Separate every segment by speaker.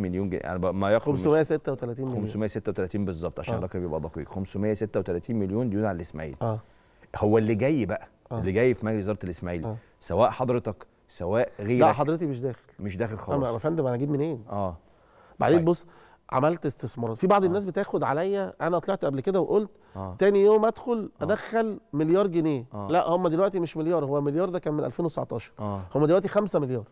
Speaker 1: مليون جنيه يعني ما يقرب 536 مليون 536 بالظبط عشان الرقم آه. يبقى دقيق 536 مليون ديون على الاسماعيلي آه. هو اللي جاي بقى آه. اللي جاي في مجلس اداره الاسماعيلي آه. سواء حضرتك سواء غيرك لا حضرتي مش داخل مش داخل خالص يا فندم انا اجيب منين اه بعدين طيب. بص عملت استثمارات في بعض آه. الناس بتاخد عليا انا طلعت قبل كده وقلت آه. تاني يوم ادخل آه. ادخل مليار جنيه آه. لا هم دلوقتي مش مليار هو مليار ده كان من 2019 آه. هم دلوقتي 5 مليار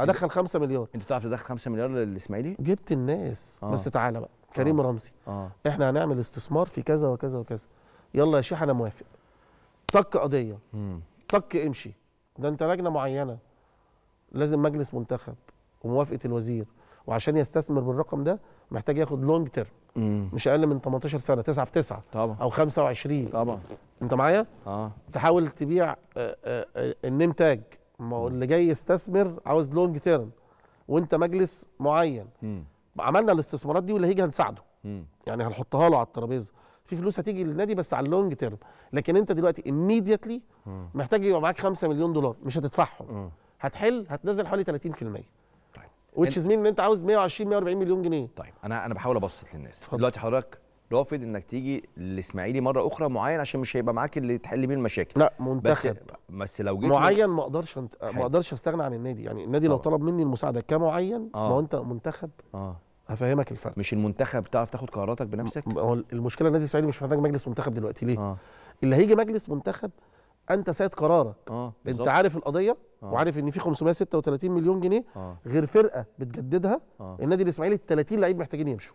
Speaker 1: هدخل 5 مليار انت تعرف تدخل 5 مليار للاسماعيلي جبت الناس آه. بس تعالى بقى آه. كريم آه. رمزي آه. احنا هنعمل استثمار في كذا وكذا وكذا يلا يا شيخ انا موافق طك قضيه مم. طك امشي ده انت لجنه معينه لازم مجلس منتخب وموافقه الوزير وعشان يستثمر بالرقم ده محتاج ياخد لونج تيرم مش اقل من 18 سنه 9 في 9 طبعا او 25 طبعا انت معايا؟ اه تحاول تبيع آه، آه، النيم تاج ما هو اللي جاي يستثمر عاوز لونج تيرم وانت مجلس معين م. عملنا الاستثمارات دي واللي هيجي هنساعده م. يعني هنحطها له على الترابيزه في فلوس هتيجي للنادي بس على اللونج تيرم لكن انت دلوقتي immediately محتاج يبقى معاك 5 مليون دولار مش هتدفعهم هتحل هتنزل حوالي 30% وتشيز مين ان انت عاوز 120 140 مليون جنيه طيب انا انا بحاول ابسط للناس دلوقتي حضرتك رافض انك تيجي الاسماعيلي مره اخرى معين عشان مش هيبقى معاك اللي تحل بيه المشاكل لا منتخب بس, بس لو جيت معين ما اقدرش انت... ما اقدرش استغنى عن النادي يعني النادي لو آه. طلب مني المساعده كمعين ما آه. هو انت منتخب اه هفهمك الفرق مش المنتخب تعرف تاخد قراراتك بنفسك هو المشكله النادي الاسماعيلي مش محتاج مجلس منتخب دلوقتي ليه أوه. اللي هيجي مجلس منتخب انت سيد قرارك أوه. انت عارف القضيه أوه. وعارف ان في 536 مليون جنيه أوه. غير فرقه بتجددها أوه. النادي الاسماعيلي 30 لعيب محتاجين يمشوا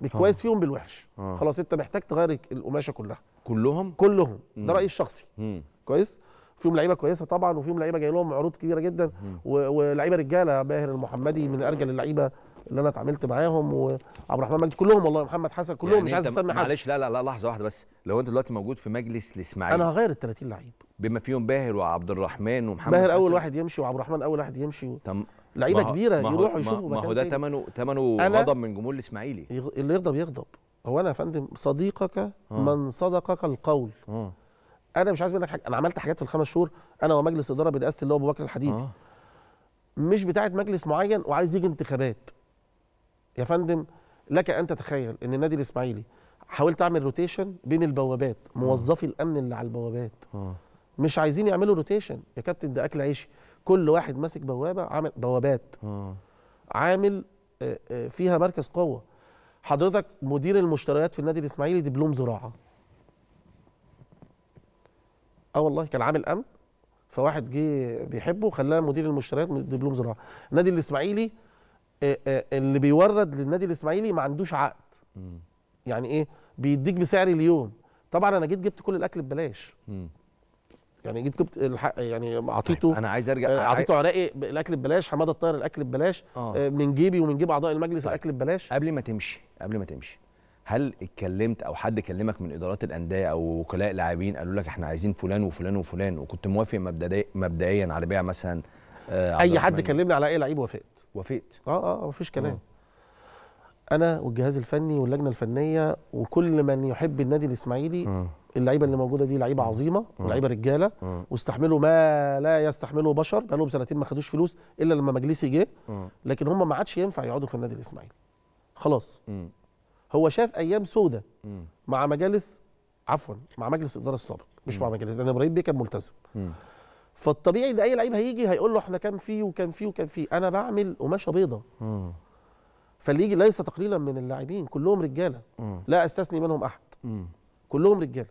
Speaker 1: بالكويس آه. فيهم بالوحش آه. خلاص انت محتاج تغير القماشه كلها كلهم كلهم مم. ده رايي الشخصي مم. كويس فيهم لعيبه كويسه طبعا وفيهم لعيبه جاي لهم عروض كبيره جدا ولعيبه رجاله ماهر المحمدي من ارجل اللعيبه اللي انا اتعاملت معاهم وعبد الرحمن مجدي كلهم والله محمد حسن كلهم يعني مش عايز اسمي حد معلش لا لا لا لحظه واحده بس لو انت دلوقتي موجود في مجلس الاسماعيلي انا هغير ال 30 لعيب بما فيهم باهر وعبد الرحمن ومحمد باهر اول واحد يمشي وعبد الرحمن اول واحد يمشي طب لعيبه كبيره يروحوا يشوفوا ما هو ده ثمنه ثمنه غضب من جمهور الاسماعيلي اللي يغضب يغضب هو انا يا فندم صديقك آه. من صدقك القول آه. انا مش عايز منك حاجه انا عملت حاجات في الخمس شهور انا ومجلس اداره بنقاس اللي هو ابو بكر الحديدي آه. مش بتاعه مجلس معين وعايز يجي انتخابات يا فندم لك ان تتخيل ان النادي الاسماعيلي حاولت اعمل روتيشن بين البوابات موظفي الامن اللي على البوابات م. آه. مش عايزين يعملوا روتيشن يا كابتن ده اكل عيشي كل واحد ماسك بوابه عامل بوابات م. آه. عامل آه، فيها مركز قوه حضرتك مدير المشتريات في النادي الاسماعيلي دبلوم زراعه اه والله كان عامل امن فواحد جه بيحبه خلاه مدير المشتريات دبلوم زراعه النادي الاسماعيلي آه، آه، اللي بيورد للنادي الاسماعيلي ما عندوش عقد مم. يعني ايه بيديك بسعر اليوم طبعا انا جيت جبت كل الاكل ببلاش يعني جيت جبت الحق يعني اعطيته طيب انا عايز ارجع اعطيته آه، عراقي الاكل ببلاش حماده الطاير الاكل ببلاش آه. من جيبي ومن جيب اعضاء المجلس طيب. الاكل ببلاش قبل ما تمشي قبل ما تمشي هل اتكلمت او حد كلمك من ادارات الانديه او وكلاء لاعبين قالوا لك احنا عايزين فلان وفلان وفلان وكنت موافق مبدئيا على بيع مثلا آه، اي حد كلمني على اي لعيب وافقت وافقت اه اه, آه، مفيش كلام آه. انا والجهاز الفني واللجنه الفنيه وكل من يحب النادي الاسماعيلي اللعيبه اللي موجوده دي لعيبه عظيمه ولعيبه رجاله واستحملوا ما لا يستحمله بشر بقالهم سنتين ما خدوش فلوس الا لما مجلسي جه لكن هم ما عادش ينفع يقعدوا في النادي الاسماعيلي خلاص هو شاف ايام سودة مع مجالس عفوا مع مجلس الاداره السابق مش مع مجالس لان ابراهيم بيه كان ملتزم فالطبيعي ان اي لعيب هيجي هيقول له احنا كان فيه وكان فيه وكان فيه انا بعمل قماشه بيضه فاللي يجي ليس تقليلا من اللاعبين كلهم رجاله لا استثني منهم احد كلهم رجاله